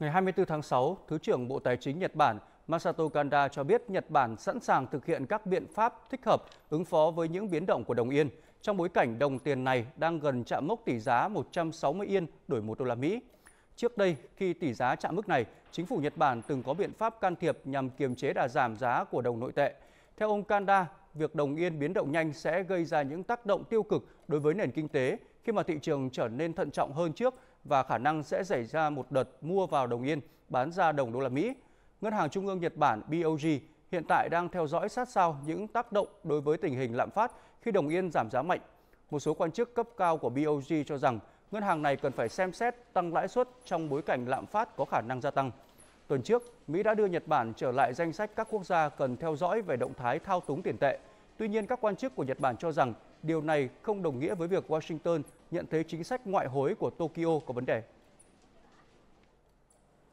Ngày 24 tháng 6, Thứ trưởng Bộ Tài chính Nhật Bản Masato Kanda cho biết Nhật Bản sẵn sàng thực hiện các biện pháp thích hợp ứng phó với những biến động của đồng yên trong bối cảnh đồng tiền này đang gần chạm mốc tỷ giá 160 yên đổi 1 đô la Mỹ. Trước đây, khi tỷ giá chạm mức này, chính phủ Nhật Bản từng có biện pháp can thiệp nhằm kiềm chế đà giảm giá của đồng nội tệ. Theo ông Kanda, việc đồng yên biến động nhanh sẽ gây ra những tác động tiêu cực đối với nền kinh tế khi mà thị trường trở nên thận trọng hơn trước và khả năng sẽ xảy ra một đợt mua vào đồng yên, bán ra đồng đô la Mỹ. Ngân hàng Trung ương Nhật Bản BOJ hiện tại đang theo dõi sát sao những tác động đối với tình hình lạm phát khi đồng yên giảm giá mạnh. Một số quan chức cấp cao của BOJ cho rằng ngân hàng này cần phải xem xét tăng lãi suất trong bối cảnh lạm phát có khả năng gia tăng. Tuần trước, Mỹ đã đưa Nhật Bản trở lại danh sách các quốc gia cần theo dõi về động thái thao túng tiền tệ – Tuy nhiên, các quan chức của Nhật Bản cho rằng điều này không đồng nghĩa với việc Washington nhận thấy chính sách ngoại hối của Tokyo có vấn đề.